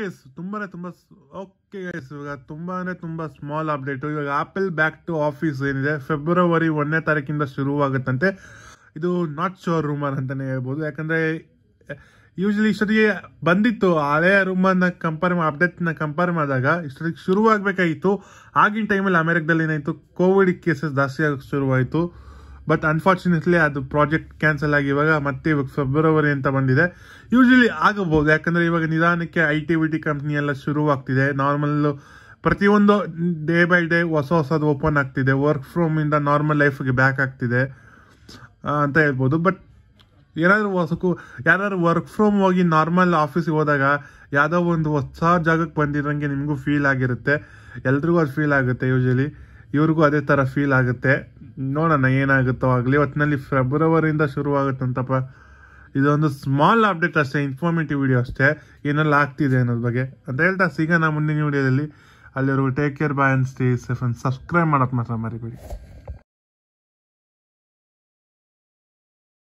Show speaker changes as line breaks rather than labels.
guys ತುಂಬಾನೇ ತುಂಬಾ okay guys ಇವಾಗ ತುಂಬಾನೇ ತುಂಬಾ ಸ್ಮಾಲ್ ಅಪ್ಡೇಟ್ ಇವಾಗ ಆಪಲ್ ಬ್ಯಾಕ್ ಟು ಆಫೀಸ್ ಏನಿದೆ ಫೆಬ್ರವರಿ ಒಂದನೇ ತಾರೀಕಿಂದ ಶುರುವಾಗುತ್ತಂತೆ ಇದು ನಾಟ್ ಶೋರ್ ರೂಮರ್ ಅಂತಾನೆ ಹೇಳ್ಬೋದು ಯಾಕಂದ್ರೆ ಯೂಶಲಿ ಇಷ್ಟೊತ್ತಿಗೆ ಬಂದಿತ್ತು ಹಳೆಯ ರೂಮನ್ನ ಕಂಪೇರ್ ಅಪ್ಡೇಟ್ನ ಕಂಪೇರ್ ಮಾಡಿದಾಗ ಇಷ್ಟೊತ್ತಿಗೆ ಶುರುವಾಗಬೇಕಾಗಿತ್ತು ಆಗಿನ ಟೈಮಲ್ಲಿ ಅಮೆರಿಕದಲ್ಲಿ ಏನಾಯಿತು ಕೋವಿಡ್ ಕೇಸಸ್ ಜಾಸ್ತಿ ಆಗಕ್ಕೆ ಶುರುವಾಯಿತು ಬಟ್ ಅನ್ಫಾರ್ಚುನೇಟ್ಲಿ ಅದು ಪ್ರಾಜೆಕ್ಟ್ ಕ್ಯಾನ್ಸಲ್ ಆಗಿ ಇವಾಗ ಮತ್ತೆ ಇವಾಗ ಫೆಬ್ರವರಿ ಅಂತ ಬಂದಿದೆ ಯೂಶಲಿ ಆಗಬಹುದು ಯಾಕಂದರೆ ಇವಾಗ ನಿಧಾನಕ್ಕೆ I T V T company ಎಲ್ಲ ಶುರುವಾಗ್ತಿದೆ ನಾರ್ಮಲ್ಲು ಪ್ರತಿಯೊಂದು ಡೇ ಬೈ ಡೇ ಹೊಸ ಹೊಸದು ಓಪನ್ ಆಗ್ತಿದೆ ವರ್ಕ್ ಫ್ರಮಿಂದ ನಾರ್ಮಲ್ ಲೈಫ್ಗೆ ಬ್ಯಾಕ್ ಆಗ್ತಿದೆ ಅಂತ ಹೇಳ್ಬೋದು ಬಟ್ ಏನಾದರೂ ಹೊಸಕು ಯಾರಾದ್ರು ವರ್ಕ್ ಫ್ರಮ್ ಹೋಗಿ ನಾರ್ಮಲ್ ಆಫೀಸಿಗೆ ಹೋದಾಗ ಯಾವುದೋ ಒಂದು ಹೊಸ ಜಾಗಕ್ಕೆ ಬಂದಿರೋಂಗೆ ನಿಮಗೂ ಫೀಲ್ ಆಗಿರುತ್ತೆ ಎಲ್ರಿಗೂ ಅದು ಫೀಲ್ ಆಗುತ್ತೆ ಯೂಶಲಿ ಇವ್ರಿಗೂ ಅದೇ ಥರ ಫೀಲ್ ಆಗುತ್ತೆ ನೋಡೋಣ ಏನಾಗುತ್ತೋ ಆಗಲಿ ಒಟ್ಟಿನಲ್ಲಿ ಫೆಬ್ರವರಿಯಿಂದ ಶುರುವಾಗುತ್ತಂತಪ್ಪ ಇದೊಂದು ಸ್ಮಾಲ್ ಅಪ್ಡೇಟ್ ಅಷ್ಟೇ ಇನ್ಫಾರ್ಮೇಟಿವ್ ವಿಡಿಯೋ ಅಷ್ಟೇ ಏನೆಲ್ಲ ಆಗ್ತಿದೆ ಅನ್ನೋದ್ರ ಬಗ್ಗೆ ಅಂತ ಹೇಳ್ತಾ ಸಿಗೋಣ ಮುಂದಿನ ವಿಡಿಯೋದಲ್ಲಿ ಅಲ್ಲಿವರೆಗೂ take care bye and stay safe and subscribe ಮಾಡೋಕೆ ಮಾತ್ರ ಮರಿಬೇಡಿ